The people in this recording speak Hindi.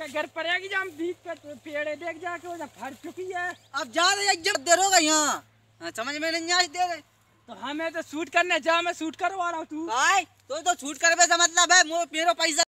के घर पर आएगी बीच पे पेड़ देख जाके के वो फट चुकी है अब जा रहे एक दे देर यहाँ हाँ, समझ में नहीं आज दे रहे तो हमें तो सूट करने जा मैं शूट करवा रहा हूँ तू भाई तो तो शूट करवे का मतलब है मेरा पैसा